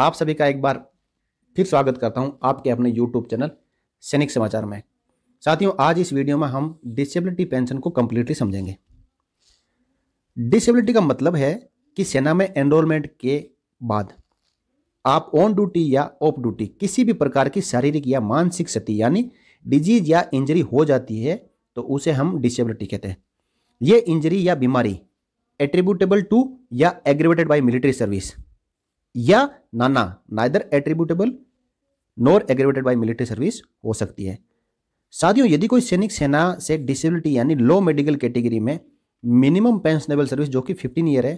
आप सभी का एक बार फिर स्वागत करता हूं आपके अपने यूट्यूब चैनल सैनिक समाचार में साथियों आज इस वीडियो में हम डिसेबिलिटी पेंशन को कंप्लीटली समझेंगे डिसेबिलिटी का मतलब है कि सेना में एनरोलमेंट के बाद आप ऑन ड्यूटी या ऑफ ड्यूटी किसी भी प्रकार की शारीरिक या मानसिक क्षति यानी डिजीज या इंजरी हो जाती है तो उसे हम डिसेबिलिटी कहते हैं यह इंजरी या बीमारी एट्रीब्यूटेबल टू या एग्रीवेटेड बाई मिलिट्री सर्विस या नाना neither attributable nor aggravated by military service हो सकती है साथियों यदि कोई सैनिक सेना से डिसेबिलिटी यानी लो मेडिकल कैटेगरी में मिनिमम पेंशनेबल सर्विस जो कि फिफ्टीन ईयर है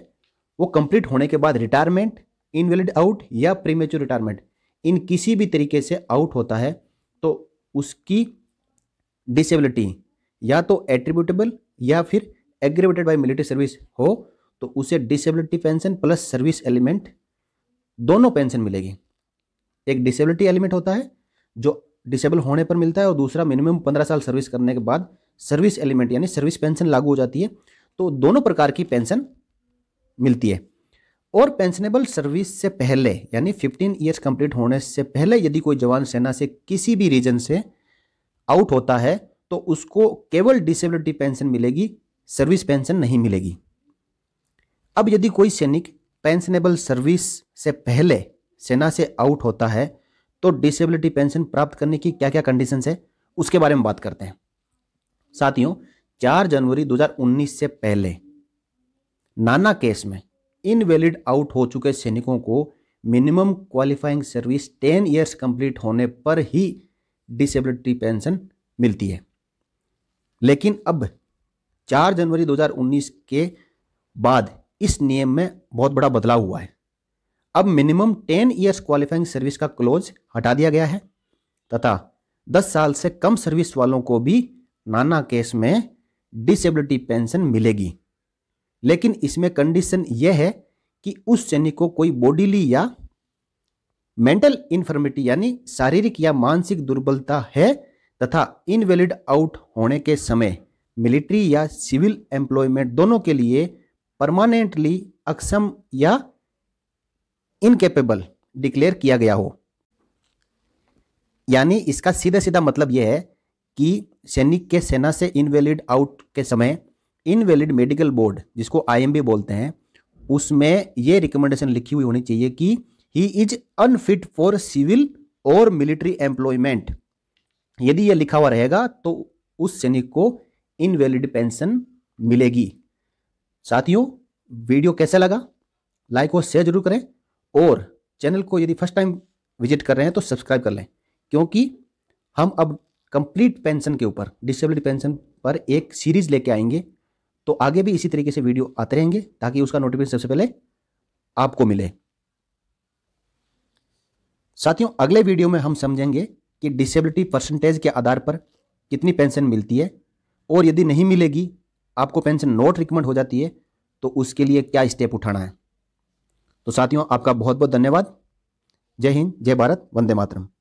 वो कंप्लीट होने के बाद रिटायरमेंट इनवेलिड आउट या प्रीमेच्योर रिटायरमेंट इन किसी भी तरीके से आउट होता है तो उसकी डिसेबिलिटी या तो एट्रीब्यूटेबल या फिर एग्रीवेटेड बाई मिलिट्री सर्विस हो तो उसे disability pension plus service element दोनों पेंशन मिलेगी एक डिसेबिलिटी एलिमेंट होता है जो डिसेबल होने पर मिलता है और दूसरा मिनिमम पंद्रह साल सर्विस करने के बाद सर्विस एलिमेंट यानी सर्विस पेंशन लागू हो जाती है तो दोनों प्रकार की पेंशन मिलती है और पेंशनेबल सर्विस से पहले यानी 15 इयर्स कंप्लीट होने से पहले यदि कोई जवान सेना से किसी भी रीजन से आउट होता है तो उसको केवल डिसेबिलिटी पेंशन मिलेगी सर्विस पेंशन नहीं मिलेगी अब यदि कोई सैनिक पेंशनेबल सर्विस से पहले सेना से आउट होता है तो डिसेबिलिटी पेंशन प्राप्त करने की क्या क्या कंडीशन है उसके बारे में बात करते हैं साथियों चार जनवरी 2019 से पहले नाना केस में इनवैलिड आउट हो चुके सैनिकों को minimum qualifying service ten years complete होने पर ही डिसेबिलिटी पेंशन मिलती है लेकिन अब 4 जनवरी 2019 के बाद इस नियम में बहुत बड़ा बदलाव हुआ है अब minimum ten years qualifying service का क्लोज हटा दिया गया है तथा दस साल से कम सर्विस वालों को भी नाना केस में डिसेबिलिटी पेंशन मिलेगी लेकिन इसमें कंडीशन यह है कि उस सैनिक को कोई बॉडीली या मेंटल इन्फर्मिटी यानी शारीरिक या मानसिक दुर्बलता है तथा इनवैलिड आउट होने के समय मिलिट्री या सिविल एम्प्लॉयमेंट दोनों के लिए परमानेंटली अक्षम या इनकेपेबल डिक्लेयर किया गया हो यानी इसका सीधा सीधा मतलब यह है कि सैनिक के सेना से इनवैलिड आउट के समय इनवैलिड मेडिकल बोर्ड जिसको आईएमबी बोलते हैं उसमें यह रिकमेंडेशन लिखी हुई होनी चाहिए कि he is unfit for civil और मिलिट्री एम्प्लॉयमेंट यदि यह लिखा हुआ रहेगा तो उस सैनिक को इनवैलिड पेंशन मिलेगी साथियों वीडियो कैसा लगा लाइक और शेयर जरूर करें और चैनल को यदि फर्स्ट टाइम विजिट कर रहे हैं तो सब्सक्राइब कर लें क्योंकि हम अब कंप्लीट पेंशन के ऊपर डिसेबिलिटी पेंशन पर एक सीरीज लेके आएंगे तो आगे भी इसी तरीके से वीडियो आते रहेंगे ताकि उसका नोटिफिकेशन सबसे पहले आपको मिले साथियों अगले वीडियो में हम समझेंगे कि डिसेबिलिटी परसेंटेज के आधार पर कितनी पेंशन मिलती है और यदि नहीं मिलेगी आपको पेंशन नोट रिकमेंड हो जाती है तो उसके लिए क्या स्टेप उठाना है तो साथियों आपका बहुत बहुत धन्यवाद जय हिंद जय भारत वंदे मातरम